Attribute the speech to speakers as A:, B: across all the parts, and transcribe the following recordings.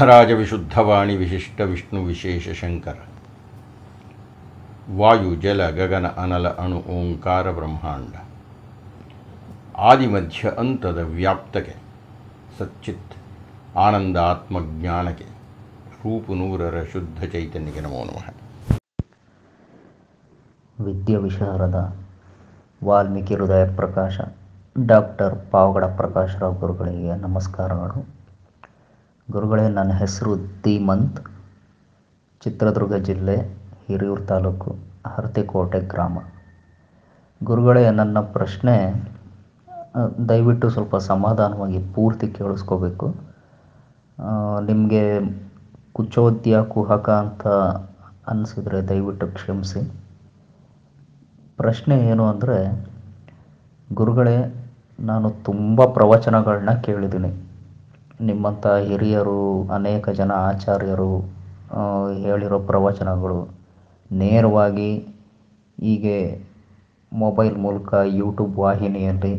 A: ಸಿದ್ಧರಾಜ ವಿಶುದ್ಧವಾಣಿ ವಿಶಿಷ್ಟ ವಿಷ್ಣು ವಿಶೇಷ ಶಂಕರ ವಾಯು ಜಲ ಗಗನ ಅನಲ ಅಣು ಓಂಕಾರ ಬ್ರಹ್ಮಾಂಡ ಆದಿಮಧ್ಯ ಅಂತದ ವ್ಯಾಪ್ತಕೆ ಸಚ್ಚಿತ್ ಆನಂದ ಆತ್ಮಜ್ಞಾನಕ್ಕೆ ನೂರರ ಶುದ್ಧ ಚೈತನ್ಯಕ್ಕೆ ನಮೋ ನಮಃ
B: ವಿದ್ಯಾವಿಶಾರದ ವಾಲ್ಮೀಕಿ ಹೃದಯ ಪ್ರಕಾಶ ಡಾಕ್ಟರ್ ಪಾವಗಡ ಪ್ರಕಾಶರಾವ್ ಗುರುಗಳಿಗೆ ನಮಸ್ಕಾರಗಳು ಗುರುಗಳೇ ನನ್ನ ಹೆಸರು ಧೀಮಂತ್ ಚಿತ್ರದುರ್ಗ ಜಿಲ್ಲೆ ಹಿರಿಯೂರು ತಾಲೂಕು ಹರತಿಕೋಟೆ ಗ್ರಾಮ ಗುರುಗಳೇ ನನ್ನ ಪ್ರಶ್ನೆ ದಯವಿಟ್ಟು ಸ್ವಲ್ಪ ಸಮಾಧಾನವಾಗಿ ಪೂರ್ತಿ ಕೇಳಿಸ್ಕೋಬೇಕು ನಿಮಗೆ ಕುಚೋದ್ಯ ಕುಹಕ ಅಂತ ಅನ್ನಿಸಿದರೆ ದಯವಿಟ್ಟು ಕ್ಷಮಿಸಿ ಪ್ರಶ್ನೆ ಏನು ಅಂದರೆ ಗುರುಗಳೇ ನಾನು ತುಂಬ ಪ್ರವಚನಗಳನ್ನ ಕೇಳಿದ್ದೀನಿ ನಿಮ್ಮಂಥ ಹಿರಿಯರು ಅನೇಕ ಜನ ಆಚಾರ್ಯರು ಹೇಳಿರೋ ಪ್ರವಚನಗಳು ನೇರವಾಗಿ ಹೀಗೆ ಮೊಬೈಲ್ ಮೂಲಕ ಯೂಟ್ಯೂಬ್ ವಾಹಿನಿಯಲ್ಲಿ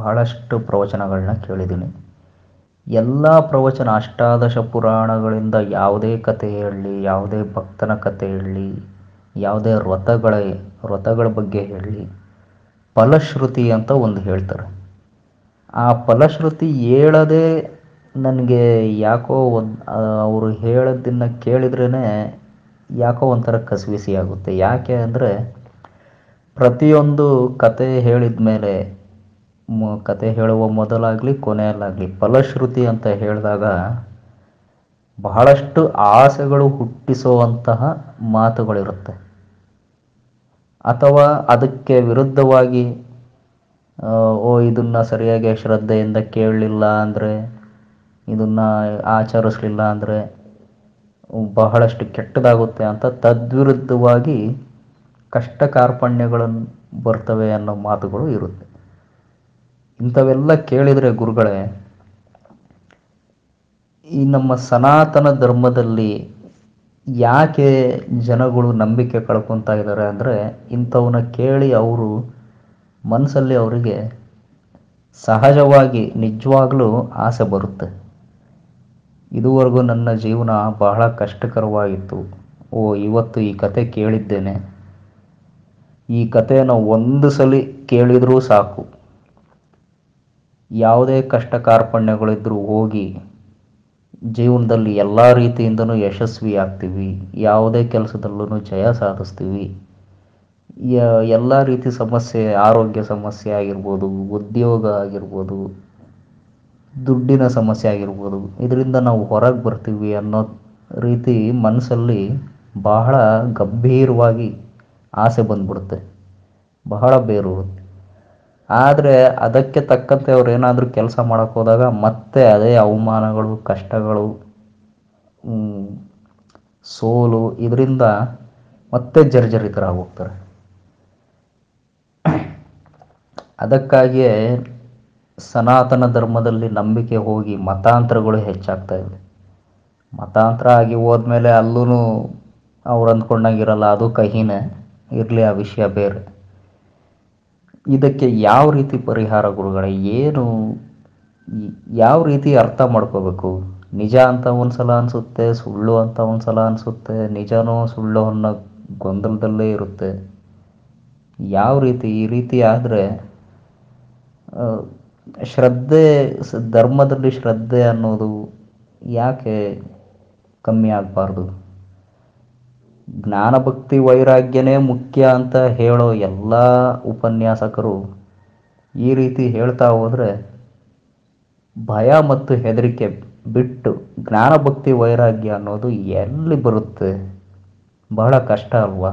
B: ಭಾಳಷ್ಟು ಪ್ರವಚನಗಳನ್ನ ಕೇಳಿದ್ದೀನಿ ಎಲ್ಲ ಪ್ರವಚನ ಅಷ್ಟಾದಶ ಪುರಾಣಗಳಿಂದ ಯಾವುದೇ ಕಥೆ ಹೇಳಲಿ ಯಾವುದೇ ಭಕ್ತನ ಕಥೆ ಹೇಳಲಿ ಯಾವುದೇ ವ್ರತಗಳ ವ್ರತಗಳ ಬಗ್ಗೆ ಹೇಳಲಿ ಫಲಶ್ರುತಿ ಅಂತ ಒಂದು ಹೇಳ್ತಾರೆ ಆ ಫಲಶ್ರುತಿ ಹೇಳದೆ ನನಗೆ ಯಾಕೋ ಒಂದು ಅವರು ಹೇಳೋದನ್ನು ಕೇಳಿದ್ರೇ ಯಾಕೋ ಒಂಥರ ಕಸಿವಿಸಿ ಆಗುತ್ತೆ ಯಾಕೆ ಅಂದರೆ ಪ್ರತಿಯೊಂದು ಕತೆ ಹೇಳಿದ ಮೇಲೆ ಕತೆ ಹೇಳುವ ಮೊದಲಾಗಲಿ ಕೊನೆಯಲ್ಲಾಗಲಿ ಫಲಶ್ರುತಿ ಅಂತ ಹೇಳಿದಾಗ ಬಹಳಷ್ಟು ಆಸೆಗಳು ಹುಟ್ಟಿಸುವಂತಹ ಮಾತುಗಳಿರುತ್ತೆ ಅಥವಾ ಅದಕ್ಕೆ ವಿರುದ್ಧವಾಗಿ ಓ ಇದನ್ನು ಸರಿಯಾಗಿ ಶ್ರದ್ಧೆಯಿಂದ ಕೇಳಲಿಲ್ಲ ಅಂದರೆ ಇದನ್ನ ಆಚರಿಸಲಿಲ್ಲ ಅಂದರೆ ಬಹಳಷ್ಟು ಕೆಟ್ಟದಾಗುತ್ತೆ ಅಂತ ತದ್ವಿರುದ್ಧವಾಗಿ ಕಷ್ಟ ಕಾರ್ಪಣ್ಯಗಳನ್ನು ಬರ್ತವೆ ಅನ್ನೋ ಮಾತುಗಳು ಇರುತ್ತೆ ಇಂಥವೆಲ್ಲ ಕೇಳಿದರೆ ಗುರುಗಳೇ ಈ ನಮ್ಮ ಸನಾತನ ಧರ್ಮದಲ್ಲಿ ಯಾಕೆ ಜನಗಳು ನಂಬಿಕೆ ಕಳ್ಕೊತಾ ಇದ್ದಾರೆ ಅಂದರೆ ಇಂಥವನ್ನ ಕೇಳಿ ಅವರು ಮನಸ್ಸಲ್ಲಿ ಅವರಿಗೆ ಸಹಜವಾಗಿ ನಿಜವಾಗಲೂ ಆಸೆ ಬರುತ್ತೆ ಇದುವರೆಗೂ ನನ್ನ ಜೀವನ ಬಹಳ ಕಷ್ಟಕರವಾಗಿತ್ತು ಓ ಇವತ್ತು ಈ ಕತೆ ಕೇಳಿದ್ದೇನೆ ಈ ಕಥೆಯನ್ನು ಒಂದು ಸಲ ಕೇಳಿದರೂ ಸಾಕು ಯಾವುದೇ ಕಷ್ಟ ಕಾರ್ಪಣ್ಯಗಳಿದ್ದರೂ ಹೋಗಿ ಜೀವನದಲ್ಲಿ ಎಲ್ಲ ರೀತಿಯಿಂದನೂ ಯಶಸ್ವಿಯಾಗ್ತೀವಿ ಯಾವುದೇ ಕೆಲಸದಲ್ಲೂ ಜಯ ಸಾಧಿಸ್ತೀವಿ ಎಲ್ಲ ರೀತಿ ಸಮಸ್ಯೆ ಆರೋಗ್ಯ ಸಮಸ್ಯೆ ಆಗಿರ್ಬೋದು ಉದ್ಯೋಗ ಆಗಿರ್ಬೋದು ದುಡ್ಡಿನ ಸಮಸ್ಯೆ ಆಗಿರ್ಬೋದು ಇದರಿಂದ ನಾವು ಹೊರಗೆ ಬರ್ತೀವಿ ಅನ್ನೋ ರೀತಿ ಮನಸ್ಸಲ್ಲಿ ಬಹಳ ಗಂಭೀರವಾಗಿ ಆಸೆ ಬಂದ್ಬಿಡುತ್ತೆ ಬಹಳ ಬೇರೂರುತ್ತೆ ಆದರೆ ಅದಕ್ಕೆ ತಕ್ಕಂತೆ ಅವ್ರು ಏನಾದರೂ ಕೆಲಸ ಮಾಡೋಕ್ಕೆ ಹೋದಾಗ ಮತ್ತೆ ಅದೇ ಅವಮಾನಗಳು ಕಷ್ಟಗಳು ಸೋಲು ಇದರಿಂದ ಮತ್ತೆ ಹೋಗ್ತಾರೆ ಅದಕ್ಕಾಗಿಯೇ ಸನಾತನ ಧರ್ಮದಲ್ಲಿ ನಂಬಿಕೆ ಹೋಗಿ ಮತಾಂತರಗಳು ಹೆಚ್ಚಾಗ್ತಾ ಇವೆ ಮತಾಂತರ ಆಗಿ ಹೋದ್ಮೇಲೆ ಅಲ್ಲೂ ಅವ್ರು ಅಂದ್ಕೊಂಡಂಗಿರಲ್ಲ ಅದು ಕಹಿನೇ ಇರಲಿ ಆ ವಿಷಯ ಬೇರೆ ಇದಕ್ಕೆ ಯಾವ ರೀತಿ ಪರಿಹಾರ ಗುರುಗಳ ಏನು ಯಾವ ರೀತಿ ಅರ್ಥ ಮಾಡ್ಕೋಬೇಕು ನಿಜ ಅಂತ ಒಂದ್ಸಲ ಅನಿಸುತ್ತೆ ಸುಳ್ಳು ಅಂತ ಒಂದ್ಸಲ ಅನಿಸುತ್ತೆ ನಿಜನೋ ಸುಳ್ಳು ಅನ್ನೋ ಗೊಂದಲದಲ್ಲೇ ಇರುತ್ತೆ ಯಾವ ರೀತಿ ಈ ರೀತಿ ಆದರೆ ಶ್ರದ್ಧೆ ಧರ್ಮದಲ್ಲಿ ಶ್ರದ್ಧೆ ಅನ್ನೋದು ಯಾಕೆ ಕಮ್ಮಿ ಆಗಬಾರ್ದು ಜ್ಞಾನಭಕ್ತಿ ವೈರಾಗ್ಯನೇ ಮುಖ್ಯ ಅಂತ ಹೇಳೋ ಎಲ್ಲ ಉಪನ್ಯಾಸಕರು ಈ ರೀತಿ ಹೇಳ್ತಾ ಹೋದರೆ ಭಯ ಮತ್ತು ಹೆದರಿಕೆ ಬಿಟ್ಟು ಜ್ಞಾನಭಕ್ತಿ ವೈರಾಗ್ಯ ಅನ್ನೋದು ಎಲ್ಲಿ ಬರುತ್ತೆ ಬಹಳ ಕಷ್ಟ ಅಲ್ವಾ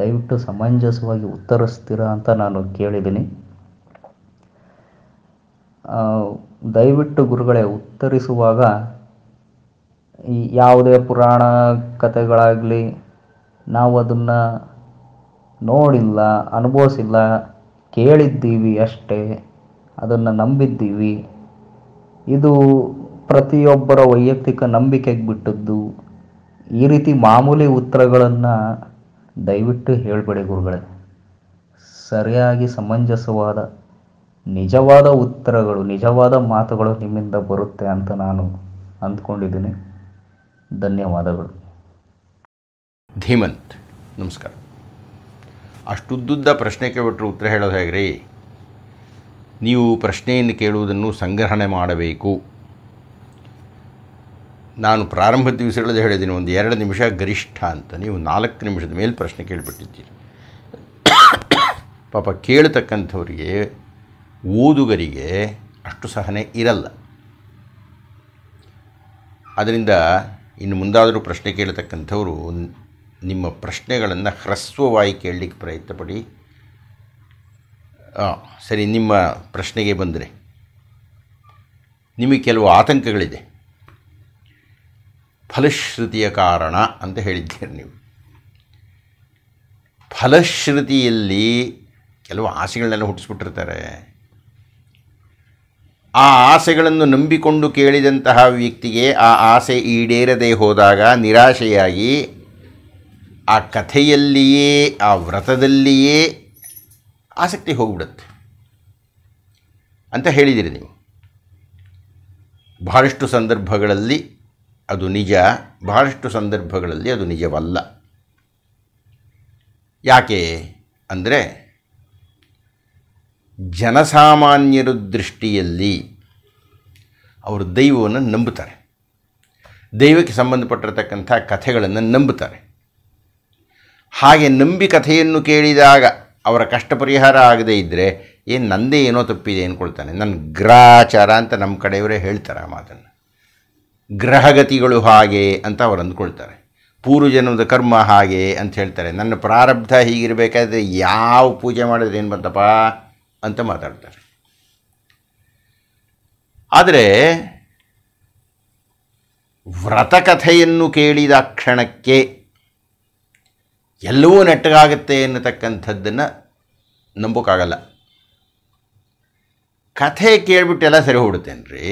B: ದಯವಿಟ್ಟು ಸಮಂಜಸವಾಗಿ ಉತ್ತರಿಸ್ತೀರಾ ಅಂತ ನಾನು ಕೇಳಿದ್ದೀನಿ ದಯವಿಟ್ಟು ಗುರುಗಳೇ ಉತ್ತರಿಸುವಾಗ ಈ ಯಾವುದೇ ಪುರಾಣ ಕಥೆಗಳಾಗಲಿ ನಾವು ಅದನ್ನು ನೋಡಿಲ್ಲ ಅನುಭವಿಸಿಲ್ಲ ಕೇಳಿದ್ದೀವಿ ಅಷ್ಟೇ ಅದನ್ನು ನಂಬಿದ್ದೀವಿ ಇದು ಪ್ರತಿಯೊಬ್ಬರ ವೈಯಕ್ತಿಕ ನಂಬಿಕೆಗೆ ಬಿಟ್ಟದ್ದು ಈ ರೀತಿ ಮಾಮೂಲಿ ಉತ್ತರಗಳನ್ನು ದಯವಿಟ್ಟು ಹೇಳಬೇಡಿ ಗುರುಗಳೇ ಸರಿಯಾಗಿ ಸಮಂಜಸವಾದ ನಿಜವಾದ ಉತ್ತರಗಳು ನಿಜವಾದ ಮಾತುಗಳು ನಿಮ್ಮಿಂದ ಬರುತ್ತೆ ಅಂತ ನಾನು ಅಂದ್ಕೊಂಡಿದ್ದೀನಿ ಧನ್ಯವಾದಗಳು ಧೀಮಂತ್ ನಮಸ್ಕಾರ
A: ಅಷ್ಟುದ್ದುದ್ದ ಪ್ರಶ್ನೆ ಕೇಳಿಬಿಟ್ರೆ ಉತ್ತರ ಹೇಳೋದು ಹೇಗ್ರಿ ನೀವು ಪ್ರಶ್ನೆಯನ್ನು ಕೇಳುವುದನ್ನು ಸಂಗ್ರಹಣೆ ಮಾಡಬೇಕು ನಾನು ಪ್ರಾರಂಭದ ದಿವಸಗಳಲ್ಲಿ ಹೇಳಿದ್ದೀನಿ ಒಂದು ಎರಡು ನಿಮಿಷ ಗರಿಷ್ಠ ಅಂತ ನೀವು ನಾಲ್ಕು ನಿಮಿಷದ ಮೇಲೆ ಪ್ರಶ್ನೆ ಕೇಳಿಬಿಟ್ಟಿದ್ದೀರಿ ಪಾಪ ಕೇಳತಕ್ಕಂಥವ್ರಿಗೆ ಓದುಗರಿಗೆ ಅಷ್ಟು ಸಹನೆ ಇರಲ್ಲ ಅದರಿಂದ ಇನ್ನು ಮುಂದಾದರೂ ಪ್ರಶ್ನೆ ಕೇಳತಕ್ಕಂಥವರು ನಿಮ್ಮ ಪ್ರಶ್ನೆಗಳನ್ನು ಹ್ರಸ್ವವಾಗಿ ಕೇಳಲಿಕ್ಕೆ ಪ್ರಯತ್ನಪಡಿ ಸರಿ ನಿಮ್ಮ ಪ್ರಶ್ನೆಗೆ ಬಂದರೆ ನಿಮಗೆ ಕೆಲವು ಆತಂಕಗಳಿದೆ ಫಲಶ್ರುತಿಯ ಕಾರಣ ಅಂತ ಹೇಳಿದ್ದೀರಿ ನೀವು ಫಲಶ್ರುತಿಯಲ್ಲಿ ಕೆಲವು ಆಸೆಗಳನ್ನೆಲ್ಲ ಹುಟ್ಟಿಸ್ಬಿಟ್ಟಿರ್ತಾರೆ ಆ ಆಸೆಗಳನ್ನು ನಂಬಿಕೊಂಡು ಕೇಳಿದಂತಹ ವ್ಯಕ್ತಿಗೆ ಆ ಆಸೆ ಈಡೇರದೆ ಹೋದಾಗ ನಿರಾಶೆಯಾಗಿ ಆ ಕಥೆಯಲ್ಲಿಯೇ ಆ ವ್ರತದಲ್ಲಿಯೇ ಆಸಕ್ತಿ ಹೋಗಿಬಿಡುತ್ತೆ ಅಂತ ಹೇಳಿದಿರಿ ನೀವು ಬಹಳಷ್ಟು ಸಂದರ್ಭಗಳಲ್ಲಿ ಅದು ನಿಜ ಬಹಳಷ್ಟು ಸಂದರ್ಭಗಳಲ್ಲಿ ಅದು ನಿಜವಲ್ಲ ಯಾಕೆ ಅಂದರೆ ಜನಸಾಮಾನ್ಯರ ದೃಷ್ಟಿಯಲ್ಲಿ ಅವರು ದೈವವನ್ನು ನಂಬುತ್ತಾರೆ ದೈವಕ್ಕೆ ಸಂಬಂಧಪಟ್ಟಿರತಕ್ಕಂಥ ಕಥೆಗಳನ್ನು ನಂಬುತ್ತಾರೆ ಹಾಗೆ ನಂಬಿ ಕಥೆಯನ್ನು ಕೇಳಿದಾಗ ಅವರ ಕಷ್ಟ ಪರಿಹಾರ ಆಗದೇ ಇದ್ದರೆ ಏನು ನಂದೇ ಏನೋ ತಪ್ಪಿದೆ ಅಂದ್ಕೊಳ್ತಾನೆ ನನ್ನ ಗ್ರಹಾಚಾರ ಅಂತ ನಮ್ಮ ಕಡೆಯವರೇ ಹೇಳ್ತಾರೆ ಆ ಮಾತನ್ನು ಗ್ರಹಗತಿಗಳು ಹಾಗೆ ಅಂತ ಅವರು ಅಂದ್ಕೊಳ್ತಾರೆ ಪೂರ್ವಜನ್ಮದ ಕರ್ಮ ಹಾಗೆ ಅಂತ ಹೇಳ್ತಾರೆ ನನ್ನ ಪ್ರಾರಬ್ಧ ಹೀಗಿರಬೇಕಾದ್ರೆ ಯಾವ ಪೂಜೆ ಮಾಡಿದ್ರೆ ಏನು ಬಂತಪ್ಪ ಅಂತ ಮಾತಾಡ್ತಾರೆ ಆದರೆ ವ್ರತಕಥೆಯನ್ನು ಕೇಳಿದ ಕ್ಷಣಕ್ಕೆ ಎಲ್ಲವೂ ನೆಟ್ಟಗಾಗುತ್ತೆ ಎನ್ನತಕ್ಕಂಥದ್ದನ್ನು ನಂಬೋಕ್ಕಾಗಲ್ಲ ಕಥೆ ಕೇಳಿಬಿಟ್ಟೆಲ್ಲ ಸರಿ ಹೊಡುತ್ತೇನ್ರಿ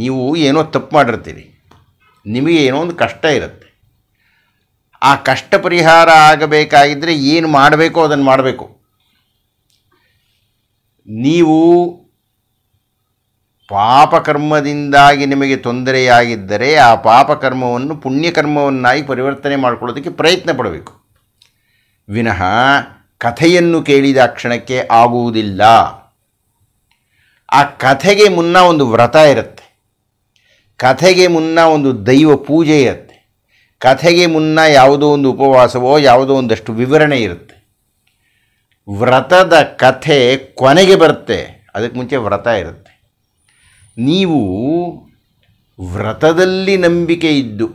A: ನೀವು ಏನೋ ತಪ್ಪು ಮಾಡಿರ್ತೀರಿ ನಿಮಗೆ ಏನೋ ಒಂದು ಕಷ್ಟ ಇರುತ್ತೆ ಆ ಕಷ್ಟ ಪರಿಹಾರ ಆಗಬೇಕಾಗಿದ್ದರೆ ಏನು ಮಾಡಬೇಕೋ ಅದನ್ನು ಮಾಡಬೇಕು ನೀವು ಪಾಪಕರ್ಮದಿಂದಾಗಿ ನಿಮಗೆ ತೊಂದರೆಯಾಗಿದ್ದರೆ ಆ ಪಾಪಕರ್ಮವನ್ನು ಪುಣ್ಯಕರ್ಮವನ್ನಾಗಿ ಪರಿವರ್ತನೆ ಮಾಡಿಕೊಳ್ಳೋದಕ್ಕೆ ಪ್ರಯತ್ನ ಪಡಬೇಕು ವಿನಃ ಕಥೆಯನ್ನು ಕೇಳಿದ ಕ್ಷಣಕ್ಕೆ ಆಗುವುದಿಲ್ಲ ಆ ಕಥೆಗೆ ಮುನ್ನ ಒಂದು ವ್ರತ ಇರುತ್ತೆ ಕಥೆಗೆ ಮುನ್ನ ಒಂದು ದೈವ ಪೂಜೆ ಇರುತ್ತೆ ಕಥೆಗೆ ಮುನ್ನ ಯಾವುದೋ ಒಂದು ಉಪವಾಸವೋ ಯಾವುದೋ ಒಂದಷ್ಟು ವಿವರಣೆ ಇರುತ್ತೆ ವ್ರತದ ಕಥೆ ಕೊನೆಗೆ ಬರುತ್ತೆ ಅದಕ್ಕೆ ಮುಂಚೆ ವ್ರತ ಇರುತ್ತೆ ನೀವು ವ್ರತದಲ್ಲಿ ನಂಬಿಕೆ ಇದ್ದು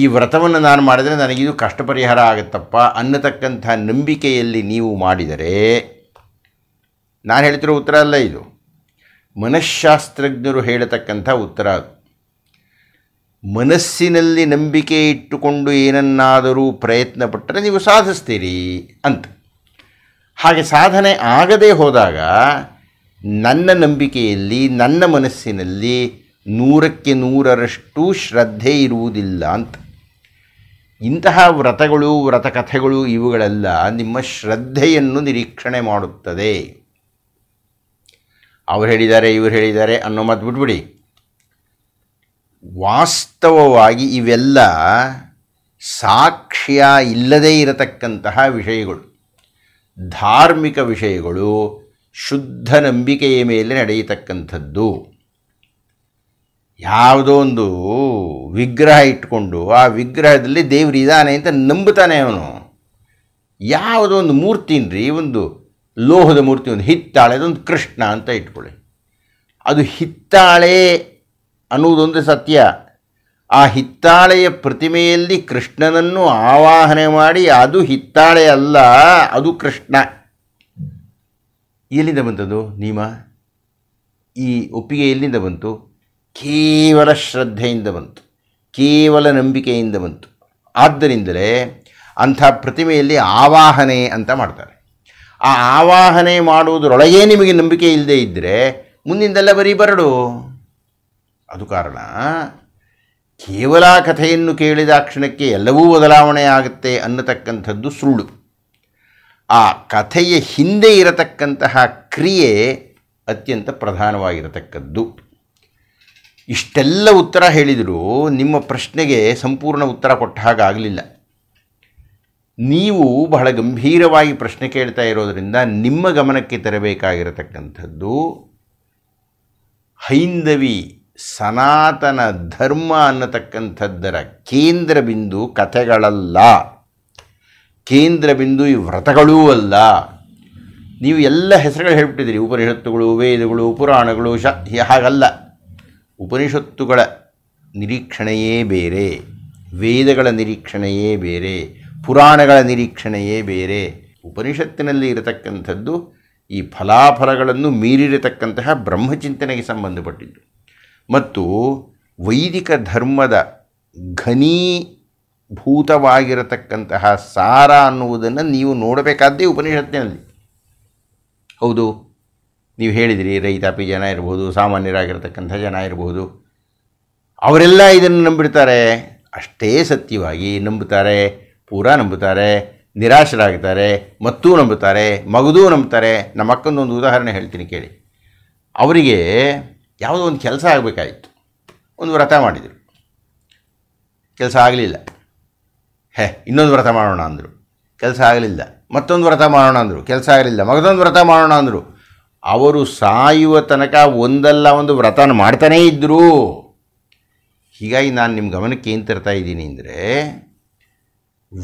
A: ಈ ವ್ರತವನ್ನು ನಾನು ಮಾಡಿದರೆ ನನಗಿದು ಕಷ್ಟ ಪರಿಹಾರ ಆಗುತ್ತಪ್ಪ ಅನ್ನತಕ್ಕಂಥ ನಂಬಿಕೆಯಲ್ಲಿ ನೀವು ಮಾಡಿದರೆ ನಾನು ಹೇಳ್ತಿರೋ ಉತ್ತರ ಅಲ್ಲ ಇದು ಮನಃಶಾಸ್ತ್ರಜ್ಞರು ಹೇಳತಕ್ಕಂಥ ಉತ್ತರ ಅದು ಮನಸ್ಸಿನಲ್ಲಿ ನಂಬಿಕೆ ಇಟ್ಟುಕೊಂಡು ಏನನ್ನಾದರೂ ಪ್ರಯತ್ನ ಪಟ್ಟರೆ ನೀವು ಸಾಧಿಸ್ತೀರಿ ಅಂತ ಹಾಗೆ ಸಾಧನೆ ಆಗದೇ ಹೋದಾಗ ನನ್ನ ನಂಬಿಕೆಯಲ್ಲಿ ನನ್ನ ಮನಸ್ಸಿನಲ್ಲಿ ನೂರಕ್ಕೆ ನೂರರಷ್ಟು ಶ್ರದ್ಧೆ ಇರುವುದಿಲ್ಲ ಅಂತ ಇಂತಹ ವ್ರತಗಳು ವ್ರತಕಥೆಗಳು ಇವುಗಳೆಲ್ಲ ನಿಮ್ಮ ಶ್ರದ್ಧೆಯನ್ನು ನಿರೀಕ್ಷಣೆ ಮಾಡುತ್ತದೆ ಅವ್ರು ಹೇಳಿದ್ದಾರೆ ಇವರು ಹೇಳಿದ್ದಾರೆ ಅನ್ನೋ ಮಾತು ಬಿಟ್ಬಿಡಿ ವಾಸ್ತವವಾಗಿ ಇವೆಲ್ಲ ಸಾಕ್ಷ್ಯ ಇಲ್ಲದೇ ಇರತಕ್ಕಂತಹ ವಿಷಯಗಳು ಧಾರ್ಮಿಕ ವಿಷಯಗಳು ಶುದ್ಧ ನಂಬಿಕೆಯ ಮೇಲೆ ನಡೆಯತಕ್ಕಂಥದ್ದು ಯಾವುದೋ ಒಂದು ವಿಗ್ರಹ ಇಟ್ಕೊಂಡು ಆ ವಿಗ್ರಹದಲ್ಲಿ ಇದ್ದಾನೆ ಅಂತ ನಂಬುತ್ತಾನೆ ಅವನು ಯಾವುದೋ ಒಂದು ಮೂರ್ತಿನ್ರಿ ಒಂದು ಲೋಹದ ಮೂರ್ತಿ ಒಂದು ಹಿತ್ತಾಳೆ ಅದೊಂದು ಕೃಷ್ಣ ಅಂತ ಇಟ್ಕೊಳ್ಳಿ ಅದು ಹಿತ್ತಾಳೆ ಅನ್ನುವುದೊಂದು ಸತ್ಯ ಆ ಹಿತ್ತಾಳೆಯ ಪ್ರತಿಮೆಯಲ್ಲಿ ಕೃಷ್ಣನನ್ನು ಆವಾಹನೆ ಮಾಡಿ ಅದು ಹಿತ್ತಾಳೆ ಅಲ್ಲ ಅದು ಕೃಷ್ಣ ಎಲ್ಲಿಂದ ಬಂತದು ನೀಮ ಈ ಒಪ್ಪಿಗೆ ಎಲ್ಲಿಂದ ಬಂತು ಕೇವಲ ಶ್ರದ್ಧೆಯಿಂದ ಬಂತು ಕೇವಲ ನಂಬಿಕೆಯಿಂದ ಬಂತು ಆದ್ದರಿಂದಲೇ ಅಂಥ ಪ್ರತಿಮೆಯಲ್ಲಿ ಆವಾಹನೆ ಅಂತ ಮಾಡ್ತಾರೆ ಆ ಆವಾಹನೆ ಮಾಡುವುದರೊಳಗೆ ನಿಮಗೆ ನಂಬಿಕೆ ಇಲ್ಲದೆ ಇದ್ದರೆ ಮುಂದಿನದೆಲ್ಲ ಬರೀ ಬರಡು ಅದು ಕಾರಣ ಕೇವಲ ಕಥೆಯನ್ನು ಕೇಳಿದ ಕ್ಷಣಕ್ಕೆ ಎಲ್ಲವೂ ಬದಲಾವಣೆ ಆಗುತ್ತೆ ಅನ್ನತಕ್ಕಂಥದ್ದು ಸುಳ್ಳು ಆ ಕಥೆಯ ಹಿಂದೆ ಇರತಕ್ಕಂತಹ ಕ್ರಿಯೆ ಅತ್ಯಂತ ಪ್ರಧಾನವಾಗಿರತಕ್ಕದ್ದು ಇಷ್ಟೆಲ್ಲ ಉತ್ತರ ಹೇಳಿದರೂ ನಿಮ್ಮ ಪ್ರಶ್ನೆಗೆ ಸಂಪೂರ್ಣ ಉತ್ತರ ಕೊಟ್ಟ ಹಾಗಾಗಲಿಲ್ಲ ನೀವು ಬಹಳ ಗಂಭೀರವಾಗಿ ಪ್ರಶ್ನೆ ಕೇಳ್ತಾ ಇರೋದರಿಂದ ನಿಮ್ಮ ಗಮನಕ್ಕೆ ತರಬೇಕಾಗಿರತಕ್ಕಂಥದ್ದು ಹೈಂದವಿ ಸನಾತನ ಧರ್ಮ ಅನ್ನತಕ್ಕಂಥದ್ದರ ಕೇಂದ್ರ ಬಿಂದು ಕಥೆಗಳಲ್ಲ ಕೇಂದ್ರ ಬಿಂದು ಈ ವ್ರತಗಳೂ ಅಲ್ಲ ನೀವು ಎಲ್ಲ ಹೆಸರುಗಳು ಹೇಳ್ಬಿಟ್ಟಿದ್ದೀರಿ ಉಪನಿಷತ್ತುಗಳು ವೇದಗಳು ಪುರಾಣಗಳು ಶ ಹಾಗಲ್ಲ ಉಪನಿಷತ್ತುಗಳ ನಿರೀಕ್ಷಣೆಯೇ ಬೇರೆ ವೇದಗಳ ನಿರೀಕ್ಷಣೆಯೇ ಬೇರೆ ಪುರಾಣಗಳ ನಿರೀಕ್ಷಣೆಯೇ ಬೇರೆ ಉಪನಿಷತ್ತಿನಲ್ಲಿ ಇರತಕ್ಕಂಥದ್ದು ಈ ಫಲಾಫಲಗಳನ್ನು ಮೀರಿರತಕ್ಕಂತಹ ಬ್ರಹ್ಮಚಿಂತನೆಗೆ ಸಂಬಂಧಪಟ್ಟಿದ್ದು ಮತ್ತು ವೈದಿಕ ಧರ್ಮದ ಘನೀಭೂತವಾಗಿರತಕ್ಕಂತಹ ಸಾರ ಅನ್ನುವುದನ್ನು ನೀವು ನೋಡಬೇಕಾದ್ದೇ ಉಪನಿಷತ್ತಿನಲ್ಲಿ ಹೌದು ನೀವು ಹೇಳಿದಿರಿ ರೈತಾಪಿ ಜನ ಇರ್ಬೋದು ಸಾಮಾನ್ಯರಾಗಿರತಕ್ಕಂಥ ಜನ ಇರ್ಬೋದು ಅವರೆಲ್ಲ ಇದನ್ನು ನಂಬಿರ್ತಾರೆ ಅಷ್ಟೇ ಸತ್ಯವಾಗಿ ನಂಬುತ್ತಾರೆ ಪೂರಾ ನಂಬುತ್ತಾರೆ ನಿರಾಶರಾಗ್ತಾರೆ ಮತ್ತೂ ನಂಬುತ್ತಾರೆ ಮಗದೂ ನಂಬ್ತಾರೆ ನಮ್ಮ ಅಕ್ಕಂದೊಂದು ಉದಾಹರಣೆ ಹೇಳ್ತೀನಿ ಕೇಳಿ ಅವರಿಗೆ ಯಾವುದೋ ಒಂದು ಕೆಲಸ ಆಗಬೇಕಾಯಿತು ಒಂದು ವ್ರತ ಮಾಡಿದರು ಕೆಲಸ ಆಗಲಿಲ್ಲ ಹೇ ಇನ್ನೊಂದು ವ್ರತ ಮಾಡೋಣ ಅಂದರು ಕೆಲಸ ಆಗಲಿಲ್ಲ ಮತ್ತೊಂದು ವ್ರತ ಮಾಡೋಣ ಅಂದರು ಕೆಲಸ ಆಗಲಿಲ್ಲ ಮಗದೊಂದು ವ್ರತ ಮಾಡೋಣ ಅಂದರು ಅವರು ಸಾಯುವ ತನಕ ಒಂದಲ್ಲ ಒಂದು ವ್ರತನ ಮಾಡ್ತಾನೇ ಇದ್ದರು ಹೀಗಾಗಿ ನಾನು ನಿಮ್ಮ ಗಮನಕ್ಕೆ ಏನು ತರ್ತಾ ಇದ್ದೀನಿ ಅಂದರೆ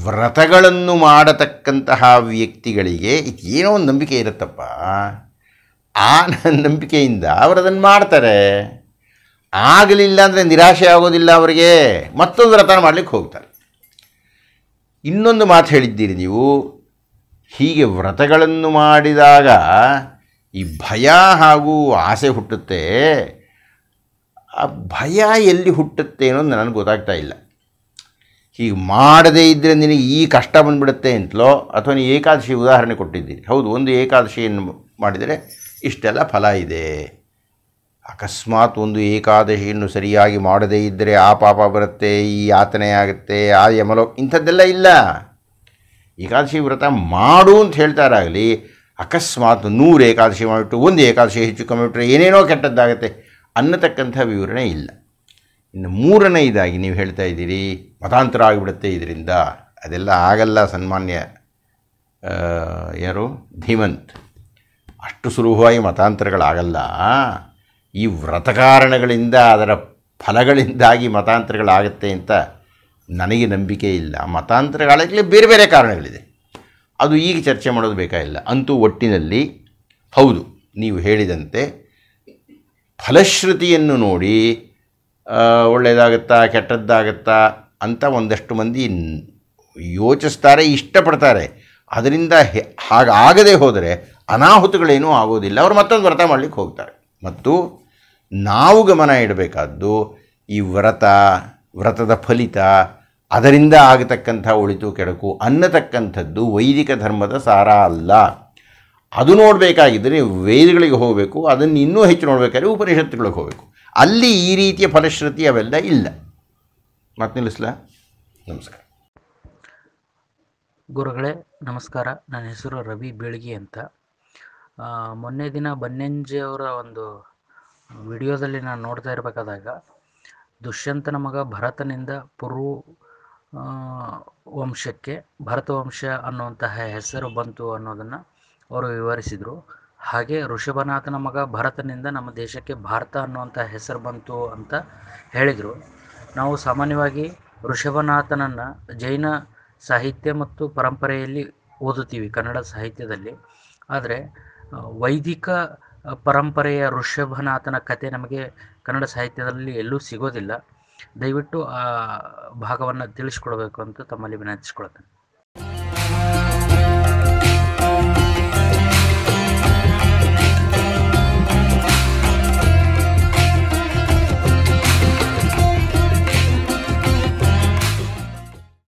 A: ವ್ರತಗಳನ್ನು ಮಾಡತಕ್ಕಂತಹ ವ್ಯಕ್ತಿಗಳಿಗೆ ಇದು ಏನೋ ಒಂದು ನಂಬಿಕೆ ಇರುತ್ತಪ್ಪ ಆ ನಂಬಿಕೆಯಿಂದ ಅವರು ಅದನ್ನು ಮಾಡ್ತಾರೆ ಆಗಲಿಲ್ಲ ಅಂದರೆ ನಿರಾಶೆ ಆಗೋದಿಲ್ಲ ಅವರಿಗೆ ಮತ್ತೊಂದು ವ್ರತನ ಮಾಡಲಿಕ್ಕೆ ಹೋಗ್ತಾರೆ ಇನ್ನೊಂದು ಮಾತು ಹೇಳಿದ್ದೀರಿ ನೀವು ಹೀಗೆ ವ್ರತಗಳನ್ನು ಮಾಡಿದಾಗ ಈ ಭಯ ಹಾಗೂ ಆಸೆ ಹುಟ್ಟುತ್ತೆ ಆ ಭಯ ಎಲ್ಲಿ ಹುಟ್ಟುತ್ತೆ ಅನ್ನೋದು ನನಗೆ ಗೊತ್ತಾಗ್ತಾ ಇಲ್ಲ ಹೀಗೆ ಮಾಡದೇ ಇದ್ದರೆ ನಿನಗೆ ಈ ಕಷ್ಟ ಬಂದುಬಿಡುತ್ತೆ ಅಂತಲೋ ಅಥವಾ ನೀವು ಏಕಾದಶಿ ಉದಾಹರಣೆ ಕೊಟ್ಟಿದ್ದೀರಿ ಹೌದು ಒಂದು ಏಕಾದಶಿಯನ್ನು ಮಾಡಿದರೆ ಇಷ್ಟೆಲ್ಲ ಫಲ ಇದೆ ಅಕಸ್ಮಾತ್ ಒಂದು ಏಕಾದಶಿಯನ್ನು ಸರಿಯಾಗಿ ಮಾಡದೇ ಇದ್ದರೆ ಆ ಪಾಪ ಬರುತ್ತೆ ಈ ಯಾತನೆ ಆಗುತ್ತೆ ಆ ಯಮಲೋ ಇಂಥದ್ದೆಲ್ಲ ಇಲ್ಲ ಏಕಾದಶಿ ವ್ರತ ಮಾಡು ಅಂತ ಹೇಳ್ತಾರಾಗಲಿ ಅಕಸ್ಮಾತ್ ನೂರು ಏಕಾದಶಿ ಮಾಡಿಬಿಟ್ಟು ಒಂದು ಏಕಾದಶಿ ಹೆಚ್ಚು ಕಮ್ಮಿ ಬಿಟ್ಟರೆ ಏನೇನೋ ಕೆಟ್ಟದ್ದಾಗುತ್ತೆ ಅನ್ನತಕ್ಕಂಥ ವಿವರಣೆ ಇಲ್ಲ ಇನ್ನು ಮೂರನೇ ಇದಾಗಿ ನೀವು ಹೇಳ್ತಾ ಇದ್ದೀರಿ ಮತಾಂತರ ಆಗಿಬಿಡುತ್ತೆ ಇದರಿಂದ ಅದೆಲ್ಲ ಆಗಲ್ಲ ಸನ್ಮಾನ್ಯ ಯಾರು ಧೀಮಂತ್ ಅಷ್ಟು ಸುಲಭವಾಗಿ ಮತಾಂತರಗಳಾಗಲ್ಲ ಈ ವ್ರತ ಕಾರಣಗಳಿಂದ ಅದರ ಫಲಗಳಿಂದಾಗಿ ಮತಾಂತರಗಳಾಗುತ್ತೆ ಅಂತ ನನಗೆ ನಂಬಿಕೆ ಇಲ್ಲ ಮತಾಂತರಗಳಾಗಲಿ ಬೇರೆ ಬೇರೆ ಕಾರಣಗಳಿದೆ ಅದು ಈಗ ಚರ್ಚೆ ಮಾಡೋದು ಬೇಕಾಗಿಲ್ಲ ಅಂತೂ ಒಟ್ಟಿನಲ್ಲಿ ಹೌದು ನೀವು ಹೇಳಿದಂತೆ ಫಲಶ್ರುತಿಯನ್ನು ನೋಡಿ ಒಳ್ಳೆಯದಾಗುತ್ತಾ ಕೆಟ್ಟದ್ದಾಗುತ್ತಾ ಅಂತ ಒಂದಷ್ಟು ಮಂದಿ ಯೋಚಿಸ್ತಾರೆ ಇಷ್ಟಪಡ್ತಾರೆ ಅದರಿಂದ ಹಾಗಾಗದೇ ಹೋದರೆ ಅನಾಹುತಗಳೇನೂ ಆಗೋದಿಲ್ಲ ಅವರು ಮತ್ತೊಂದು ವ್ರತ ಮಾಡಲಿಕ್ಕೆ ಹೋಗ್ತಾರೆ ಮತ್ತು ನಾವು ಗಮನ ಇಡಬೇಕಾದ್ದು ಈ ವ್ರತ ವ್ರತದ ಫಲಿತ ಅದರಿಂದ ಆಗತಕ್ಕಂಥ ಉಳಿತು ಕೆಡಕು ಅನ್ನತಕ್ಕಂಥದ್ದು ವೈದಿಕ ಧರ್ಮದ ಸಾರ ಅಲ್ಲ ಅದು ನೋಡಬೇಕಾಗಿದ್ದರೆ ವೇದಗಳಿಗೆ ಹೋಗಬೇಕು ಅದನ್ನು ಇನ್ನೂ ಹೆಚ್ಚು ನೋಡಬೇಕಾದ್ರೆ ಉಪನಿಷತ್ತುಗಳಿಗೆ ಹೋಗಬೇಕು ಅಲ್ಲಿ ಈ ರೀತಿಯ ಫಲಶ್ರುತಿ ಅವೆಲ್ಲ ಇಲ್ಲ ಮತ್ತೆ ನಿಲ್ಲಿಸ್ಲ ನಮಸ್ಕಾರ
B: ಗುರುಗಳೇ ನಮಸ್ಕಾರ ನನ್ನ ಹೆಸರು ರವಿ ಬೆಳಗಿ ಅಂತ ಮೊನ್ನೆ ದಿನ ಅವರ ಒಂದು ವಿಡಿಯೋದಲ್ಲಿ ನಾನು ನೋಡ್ತಾ ಇರಬೇಕಾದಾಗ ದುಷ್ಯಂತನ ಮಗ ಭರತನಿಂದ ಪುರು ವಂಶಕ್ಕೆ ಭರತ ವಂಶ ಅನ್ನುವಂತಹ ಹೆಸರು ಬಂತು ಅನ್ನೋದನ್ನು ಅವರು ವಿವರಿಸಿದರು ಹಾಗೆ ಋಷಭನಾಥನ ಮಗ ಭರತನಿಂದ ನಮ್ಮ ದೇಶಕ್ಕೆ ಭಾರತ ಅನ್ನುವಂಥ ಹೆಸರು ಬಂತು ಅಂತ ಹೇಳಿದರು ನಾವು ಸಾಮಾನ್ಯವಾಗಿ ಋಷಭನಾಥನನ್ನು ಜೈನ ಸಾಹಿತ್ಯ ಮತ್ತು ಪರಂಪರೆಯಲ್ಲಿ ಓದುತ್ತೀವಿ ಕನ್ನಡ ಸಾಹಿತ್ಯದಲ್ಲಿ ಆದರೆ ವೈದಿಕ ಪರಂಪರೆಯ ಋಷಭನಾಥನ ಕತೆ ನಮಗೆ ಕನ್ನಡ ಸಾಹಿತ್ಯದಲ್ಲಿ ಎಲ್ಲೂ ಸಿಗೋದಿಲ್ಲ ದಯವಿಟ್ಟು ಆ ಭಾಗವನ್ನು ತಿಳಿಸ್ಕೊಡ್ಬೇಕು ಅಂತ ತಮ್ಮಲ್ಲಿ ವಿನಂತಿಸ್ಕೊಳ್ತೇನೆ